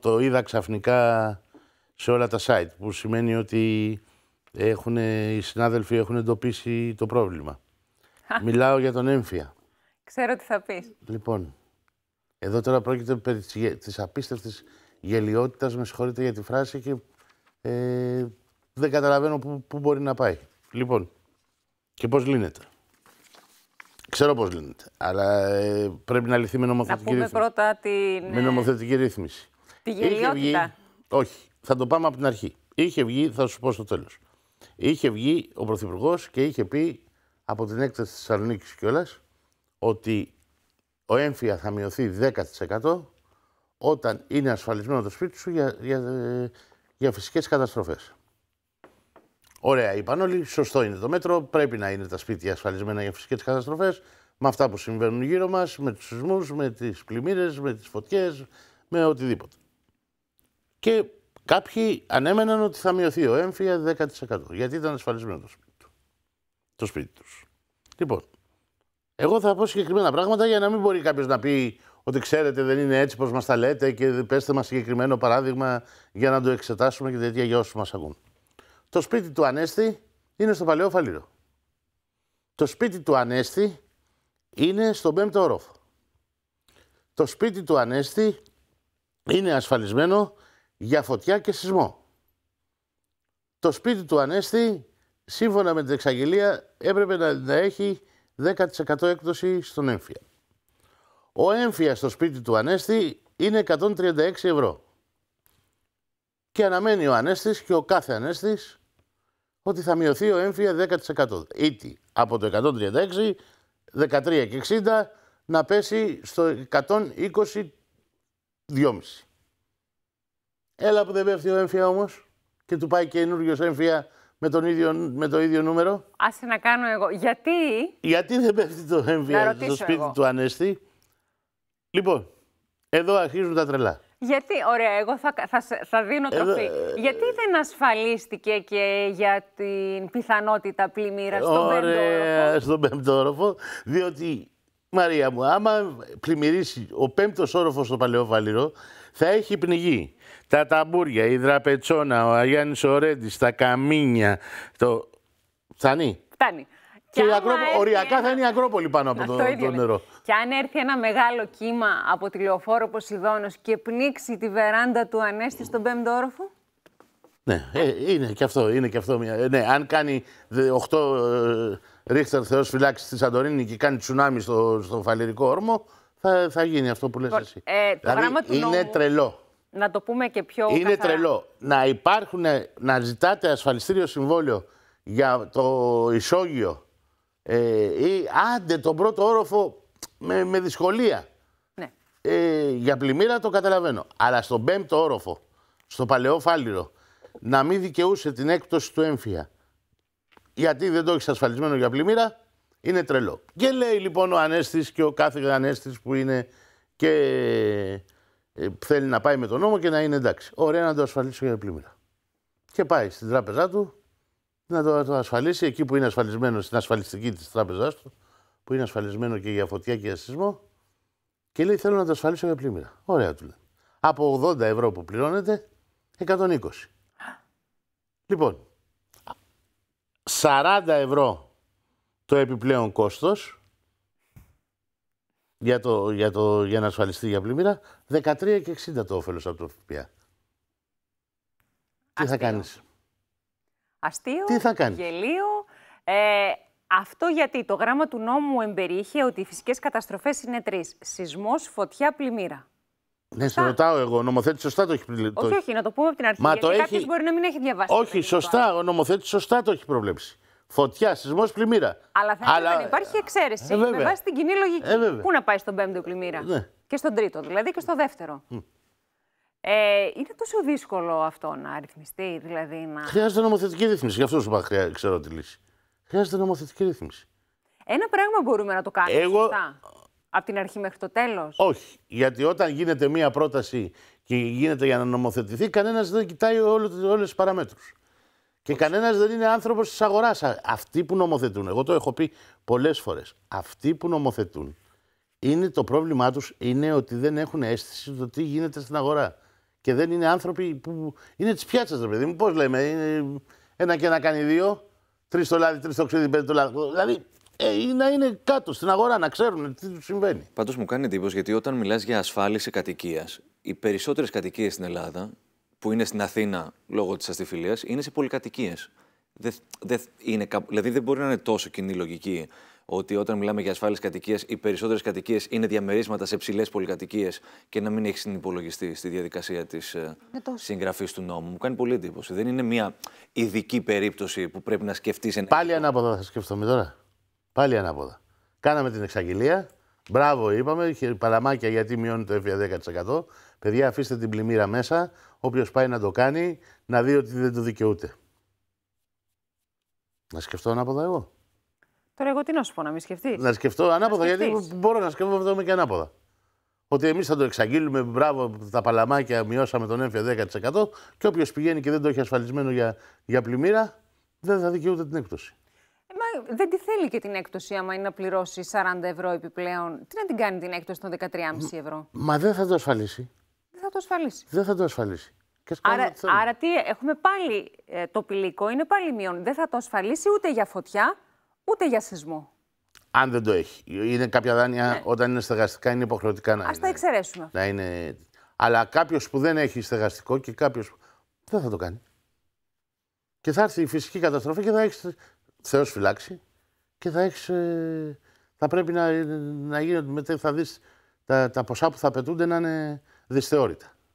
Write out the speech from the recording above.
Το, είδα ξαφνικά σε όλα τα site, που σημαίνει ότι έχουνε οι συνάδελφοι έχουν εντοπίσει το πρόβλημα. Μιλάω για τον έμφυα. Ξέρω τι θα πεις. Λοιπόν, εδώ τώρα πρόκειται περί της απίστευτης γελιότητας, με συγχωρείτε για τη φράση και ε, δεν καταλαβαίνω πού, πού μπορεί να πάει. Λοιπόν, και πώς λύνεται. Ξέρω πώς λύνεται, αλλά ε, πρέπει να λυθεί με νομοθετική να πούμε πρώτα την... Με ε, νομοθετική ρύθμιση. Τη γελιότητα. Όχι, θα το πάμε από την αρχή. Είχε βγει, θα σου πω στο τέλος. Είχε βγει ο Πρωθυπουργός και είχε πει από την έκθεση της Θεσσαλονίκης κιόλας ότι ο έμφυα θα μειωθεί 10% όταν είναι ασφαλισμένο το σπίτι σου για, για, για φυσικές καταστροφές. Ωραία, είπαν όλοι. Σωστό είναι το μέτρο. Πρέπει να είναι τα σπίτια ασφαλισμένα για φυσικές καταστροφές. Με αυτά που συμβαίνουν γύρω μας, με τους σεισμούς, με τις πλημμύρες, με τις φωτιές, με οτιδήποτε. Και κάποιοι ανέμεναν ότι θα μειωθεί ο έμφυα 10% γιατί ήταν ασφαλισμένο το σπίτι του. Το σπίτι τους. Λοιπόν, εγώ θα πω συγκεκριμένα πράγματα για να μην μπορεί κάποιος να πει ότι ξέρετε δεν είναι έτσι πως μας τα λέτε και πέστε μας συγκεκριμένο παράδειγμα για να το εξετάσουμε και τέτοια για όσους μας ακούν. Το σπίτι του Ανέστη είναι στο Παλαιό Φαλήρο. Το σπίτι του Ανέστη είναι στον πέμπτο όροφο. Το σπίτι του Ανέστη είναι ασφαλισμένο για φωτιά και σεισμό. Το σπίτι του Ανέστη, σύμφωνα με την εξαγγελία, έπρεπε να έχει 10% έκπτωση στον έμφυα. Ο έμφυα στο σπίτι του Ανέστη είναι 136 ευρώ. Και αναμένει ο Ανέστης και ο κάθε Ανέστης ότι θα μειωθεί ο έμφυα 10%. Ήτι από το 136, 13,60 να πέσει στο 120, Έλα που δεν πέφτει ο έμφυα όμως και του πάει καινούριος έμφυα με, τον ίδιο, με το ίδιο νούμερο. Άσε να κάνω εγώ. Γιατί. Γιατί δεν πέφτει το έμφυα στο σπίτι του Ανέστη. Λοιπόν, εδώ αρχίζουν τα τρελά. Γιατί, ωραία, εγώ θα, θα, θα δίνω τροφή. Εδώ... Γιατί δεν ασφαλίστηκε και για την πιθανότητα πλημμύρας στον πέμπτο όροφο. στον πέμπτο όροφο, διότι, Μαρία μου, άμα πλημμυρίσει ο πέμπτος όροφος στο Παλαιό Βαλυρό, θα έχει πνιγεί τα ταμπούρια, η δραπετσόνα, ο Αγιάννης Ορέντης, τα καμίνια, το... Φτάνει. Φτάνει. Και, οριακά θα είναι η Ακρόπολη πάνω από το, νερό. Και αν έρθει ένα μεγάλο κύμα από τη λεωφόρο Ποσειδόνο και πνίξει τη βεράντα του Ανέστη στον πέμπτο όροφο. Ναι, ε, είναι και αυτό, είναι και αυτό. Μια... Ε, ναι, αν κάνει 8 ε, Ρίχτερ Θεός φυλάξεις στη Σαντορίνη και κάνει τσουνάμι στο, στο όρμο, θα, θα γίνει αυτό που λες λοιπόν, εσύ. Ε, δηλαδή, είναι νόμου... τρελό να το πούμε και πιο Είναι τρελό. Να υπάρχουν, να ζητάτε ασφαλιστήριο συμβόλαιο για το ισόγειο ε, ή άντε τον πρώτο όροφο με, με δυσκολία. Ναι. Ε, για πλημμύρα το καταλαβαίνω. Αλλά στον πέμπτο όροφο, στο παλαιό φάλιρο να μην δικαιούσε την έκπτωση του έμφυα. Γιατί δεν το έχεις ασφαλισμένο για πλημμύρα, είναι τρελό. Και λέει λοιπόν ο Ανέστης και ο κάθε Ανέστης που είναι και ε, θέλει να πάει με τον νόμο και να είναι εντάξει. Ωραία, να το ασφαλίσω για πλημμύρα. Και πάει στην τράπεζά του να το, ασφαλίσει εκεί που είναι ασφαλισμένο, στην ασφαλιστική της τράπεζάς του, που είναι ασφαλισμένο και για φωτιά και για σεισμό. Και λέει: Θέλω να το ασφαλίσω για πλημμύρα. Ωραία, του λέει. Από 80 ευρώ που πληρώνεται, 120. Λοιπόν, 40 ευρώ το επιπλέον κόστος για, το, για, το, για να ασφαλιστεί για πλημμύρα, 13 και 60 το όφελος από το ΦΠΑ. Τι θα κάνεις. Αστείο, Τι θα κάνεις. γελίο. Ε, αυτό γιατί το γράμμα του νόμου εμπερίχει ότι οι φυσικές καταστροφές είναι τρεις. Σεισμός, φωτιά, πλημμύρα. Ναι, σε ρωτάω εγώ. Ο νομοθέτης σωστά το έχει προβλέψει. Όχι, όχι, να το πούμε από την αρχή. Μα γιατί έχει... κάποιος μπορεί να μην έχει διαβάσει. Όχι, σωστά. Ο νομοθέτης σωστά το έχει προβλέψει. Φωτιά, σεισμός, πλημμύρα. Αλλά θα Αλλά... υπάρχει ε, εξαίρεση. Ε, με βάση την κοινή λογική. Ε, Πού να πάει στον πέμπτο πλημμύρα. Ναι. Και στον τρίτο, δηλαδή και στο δεύτερο. Mm. Ε, είναι τόσο δύσκολο αυτό να αριθμιστεί, δηλαδή να. Χρειάζεται νομοθετική ρύθμιση. Γι' αυτό σου είπα, ξέρω τη λύση. Χρειάζεται νομοθετική ρύθμιση. Ένα πράγμα μπορούμε να το κάνουμε. Εγώ... Σωστά. Από την αρχή μέχρι το τέλος. Όχι. Γιατί όταν γίνεται μία πρόταση και γίνεται για να νομοθετηθεί, κανένας δεν κοιτάει όλες τις παραμέτρους. Και κανένας δεν είναι άνθρωπος της αγοράς. Αυτοί που νομοθετούν, εγώ το έχω πει πολλές φορές. Αυτοί που νομοθετούν, είναι, το πρόβλημά τους είναι ότι δεν έχουν αίσθηση του τι γίνεται στην αγορά. Και δεν είναι άνθρωποι που. είναι της πιάτσας, ρε παιδί μου. Πώς λέμε, ένα και ένα κάνει δύο. Τρεις το λάδι, τρεις το ξύδι, πέντε το λάδι. Δηλαδή ε, να είναι κάτω στην αγορά, να ξέρουν τι τους συμβαίνει. Πάντως μου κάνει εντύπωση γιατί όταν μιλάς για ασφάλιση κατοικίας, οι περισσότερες κατοικίες στην Ελλάδα που είναι στην Αθήνα λόγω της αστιφιλίας είναι σε πολυκατοικίες. δηλαδή δεν μπορεί να είναι τόσο κοινή λογική ότι όταν μιλάμε για ασφάλειε κατοικίες, οι περισσότερες κατοικίες είναι διαμερίσματα σε ψηλές πολυκατοικίες και να μην έχεις συνυπολογιστεί στη διαδικασία της ε, συγγραφής του νόμου. Μου κάνει πολύ εντύπωση. Δεν είναι μια ειδική περίπτωση που πρέπει να σκεφτείς. Πάλι ανάποδα θα σκεφτούμε τώρα. Πάλι ανάποδα. Κάναμε την εξαγγελία, Μπράβο, είπαμε. Παλαμάκια γιατί μειώνει το ΕΦΙΑ 10%. Παιδιά, αφήστε την πλημμύρα μέσα. Όποιος πάει να το κάνει, να δει ότι δεν το δικαιούται. Να σκεφτώ ανάποδα εγώ. Τώρα, εγώ τι να σου πω, να μην σκεφτείς. Να σκεφτώ ανάποδα, να γιατί μπορώ να σκεφτώ και ανάποδα. Ότι εμείς θα το εξαγγείλουμε, μπράβο, τα παλαμάκια μειώσαμε τον έμφυα 10% και όποιος πηγαίνει και δεν το έχει ασφαλισμένο για, για πλημμύρα, δεν θα δικαιούται την έκπτωση δεν τη θέλει και την έκπτωση άμα είναι να πληρώσει 40 ευρώ επιπλέον. Τι να την κάνει την έκπτωση των 13,5 ευρώ. Μα δεν θα το ασφαλίσει. Δεν θα το ασφαλίσει. Δεν θα το ασφαλίσει. άρα, άρα τι έχουμε πάλι ε, το πηλικό, είναι πάλι μείον. Δεν θα το ασφαλίσει ούτε για φωτιά, ούτε για σεισμό. Αν δεν το έχει. Είναι κάποια δάνεια ναι. όταν είναι στεγαστικά είναι υποχρεωτικά να Ας είναι. Α τα εξαιρέσουμε. Να είναι... Αλλά κάποιος που δεν έχει στεγαστικό και κάποιος. δεν θα το κάνει. Και θα έρθει η φυσική καταστροφή και θα έχει Θεός φυλάξει και θα ε, θα πρέπει να, ε, να γίνονται θα δεις τα, τα ποσά που θα πετούνται να είναι δυσθεώρητα.